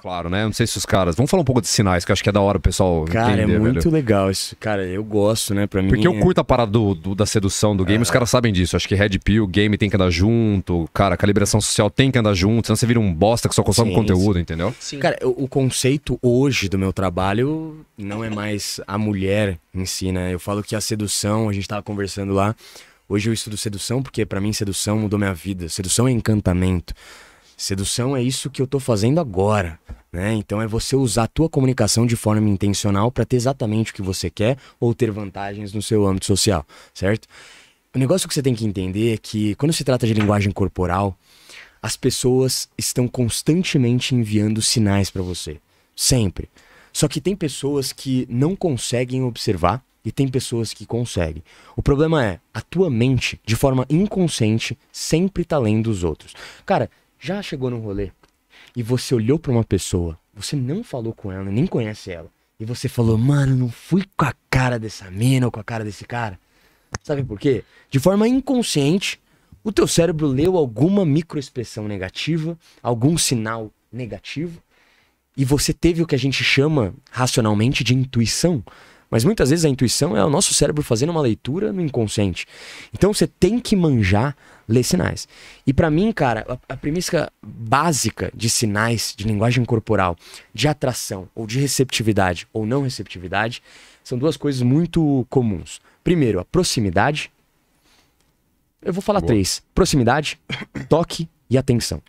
Claro, né? Não sei se os caras. Vamos falar um pouco de sinais, que eu acho que é da hora o pessoal. Cara, é entender, é muito velho. legal isso. Cara, eu gosto, né? Pra mim. Porque eu curto a parada do, do da sedução do game, é. os caras sabem disso. Acho que Red Pill, game tem que andar junto, cara, calibração social tem que andar junto, senão você vira um bosta que só consome sim, conteúdo, entendeu? Sim. Cara, o, o conceito hoje do meu trabalho não é mais a mulher em si, né? Eu falo que a sedução, a gente tava conversando lá. Hoje eu estudo sedução porque para mim sedução mudou minha vida. Sedução é encantamento. Sedução é isso que eu tô fazendo agora, né? Então é você usar a tua comunicação de forma intencional para ter exatamente o que você quer ou ter vantagens no seu âmbito social, certo? O negócio que você tem que entender é que quando se trata de linguagem corporal, as pessoas estão constantemente enviando sinais para você, sempre. Só que tem pessoas que não conseguem observar e tem pessoas que conseguem. O problema é, a tua mente, de forma inconsciente, sempre tá lendo os outros. Cara, já chegou no rolê e você olhou para uma pessoa, você não falou com ela, nem conhece ela, e você falou, mano, não fui com a cara dessa mina ou com a cara desse cara. Sabe por quê? De forma inconsciente, o teu cérebro leu alguma microexpressão negativa, algum sinal negativo, e você teve o que a gente chama racionalmente de intuição. Mas muitas vezes a intuição é o nosso cérebro fazendo uma leitura no inconsciente. Então você tem que manjar ler sinais. E para mim, cara, a, a premissa básica de sinais, de linguagem corporal, de atração ou de receptividade ou não receptividade, são duas coisas muito comuns. Primeiro, a proximidade. Eu vou falar Boa. três: proximidade, toque e atenção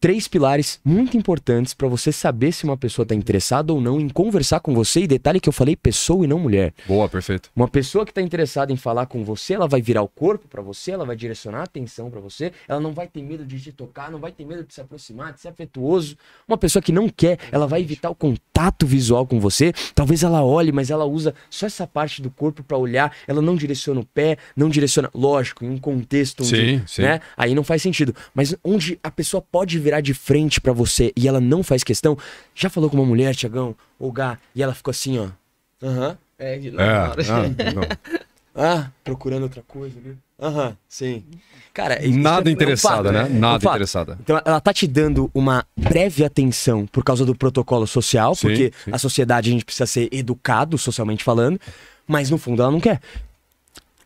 três pilares muito importantes para você saber se uma pessoa está interessada ou não em conversar com você. E detalhe que eu falei pessoa e não mulher. Boa, perfeito. Uma pessoa que está interessada em falar com você, ela vai virar o corpo para você, ela vai direcionar a atenção para você, ela não vai ter medo de te tocar, não vai ter medo de se aproximar, de ser afetuoso. Uma pessoa que não quer, ela vai evitar o contato visual com você. Talvez ela olhe, mas ela usa só essa parte do corpo para olhar, ela não direciona o pé, não direciona, lógico, em um contexto onde, sim, sim. né? Aí não faz sentido, mas onde a pessoa pode virar de frente para você e ela não faz questão. Já falou com uma mulher, Tiagão, ou Gá, e ela ficou assim, ó. Aham. É, de novo. É, ah, ah, procurando outra coisa, né? Aham, sim. Cara, é nada é, interessada, né? Né? é um fato, né? Nada um interessada. Então ela tá te dando uma breve atenção por causa do protocolo social, sim, porque sim. a sociedade a gente precisa ser educado socialmente falando, mas no fundo ela não quer.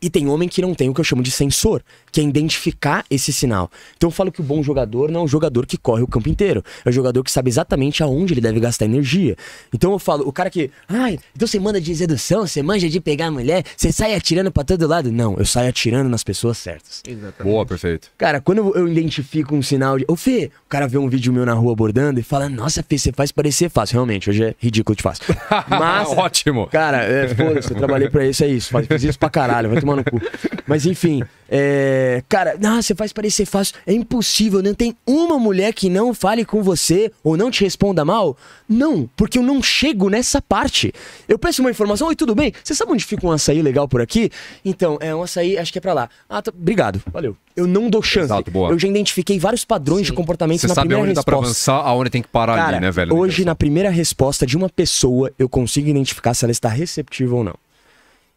E tem homem que não tem o que eu chamo de sensor, que é identificar esse sinal. Então eu falo que o bom jogador não é um jogador que corre o campo inteiro. É um jogador que sabe exatamente aonde ele deve gastar energia. Então eu falo, o cara que. Ai, então você manda de sedução, você manja de pegar a mulher, você sai atirando para todo lado. Não, eu saio atirando nas pessoas certas. Exatamente. Boa, perfeito. Cara, quando eu identifico um sinal de. Ô, Fê, o cara vê um vídeo meu na rua abordando e fala, nossa, Fê, você faz parecer fácil. Realmente, hoje é ridículo de fácil. Mas. Ótimo. Cara, é, foda-se, eu trabalhei pra isso, é isso. Fiz isso pra caralho. Vai tomar tomar no cu. Mas enfim, é... cara, não, você faz parecer fácil. É impossível, não tem uma mulher que não fale com você ou não te responda mal? Não, porque eu não chego nessa parte. Eu peço uma informação, oi, tudo bem? Você sabe onde fica um açaí legal por aqui? Então, é um açaí, acho que é pra lá. Ah, tá, obrigado, valeu. Eu não dou chance. Exato, eu já identifiquei vários padrões Sim. de comportamento você na primeira resposta. Você sabe onde dá pra avançar, aonde tem que parar cara, ali, né, velho? Hoje, na primeira resposta de uma pessoa, eu consigo identificar se ela está receptiva ou não.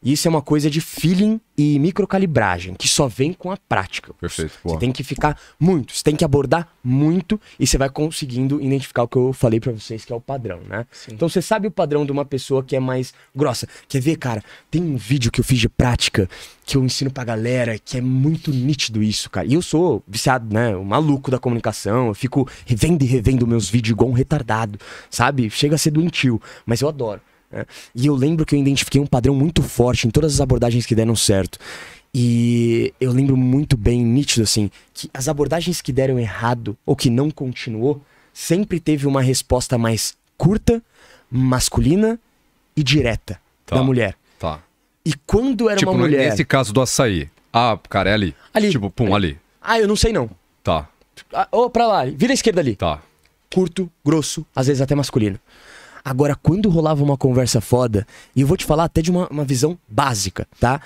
E isso é uma coisa de feeling e microcalibragem, que só vem com a prática. Perfeito. Você tem que ficar muito, você tem que abordar muito e você vai conseguindo identificar o que eu falei para vocês, que é o padrão, né? Sim. Então você sabe o padrão de uma pessoa que é mais grossa. Quer ver, cara? Tem um vídeo que eu fiz de prática que eu ensino pra galera, que é muito nítido isso, cara. E eu sou viciado, né? O maluco da comunicação, eu fico revendo e revendo meus vídeos igual um retardado, sabe? Chega a ser doentio, mas eu adoro. É. E eu lembro que eu identifiquei um padrão muito forte em todas as abordagens que deram certo. E eu lembro muito bem, nítido, assim, que as abordagens que deram errado ou que não continuou sempre teve uma resposta mais curta, masculina e direta tá, da mulher. Tá. E quando era tipo, uma mulher. Nesse caso do açaí. Ah, cara, é ali. ali. Tipo, pum, ali. Ah, eu não sei não. Tá. Ah, ou pra lá, vira à esquerda ali. Tá. Curto, grosso, às vezes até masculino. Agora, quando rolava uma conversa foda, e eu vou te falar até de uma, uma visão básica, tá?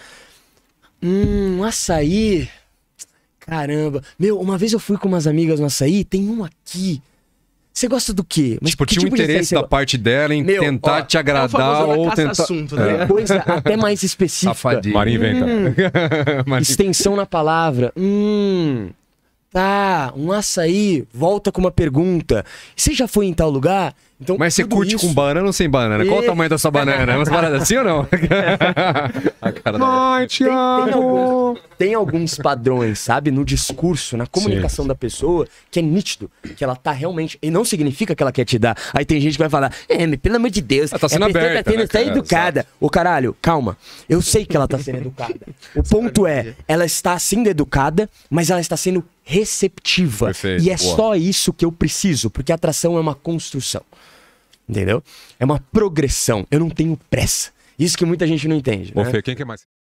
Hum, açaí. Caramba. Meu, uma vez eu fui com umas amigas no açaí, tem um aqui. Você gosta do quê? Mas tipo, tinha tipo um interesse da parte dela em Meu, tentar ó, te agradar é ou tentar. Assunto, né? É. Coisa até mais específica. Marinho hum. inventa. Hum, Extensão na palavra. Hum. Tá, um açaí, volta com uma pergunta. Você já foi em tal lugar? Então, Mas você curte isso... com banana ou sem banana? E... Qual o tamanho da sua banana? É uma banana assim ou não? a cara Ai, da... Thiago! Tem, tem, alguns, padrões, sabe? No discurso, na comunicação Sim. da pessoa, que é nítido, que ela tá realmente... E não significa que ela quer te dar. Aí tem gente que vai falar, é, M, pelo amor de Deus, ela tá sendo é aberta, tá sendo né, cara, educada. Ô, caralho, calma. Eu sei que ela tá sendo educada. O ponto é, ela está sendo educada, mas ela está sendo receptiva. Perfeito. E é Boa. só isso que eu preciso, porque atração é uma construção. Entendeu? É uma progressão. Eu não tenho pressa. Isso que muita gente não entende. Ô, né? Fê, quem que é mais?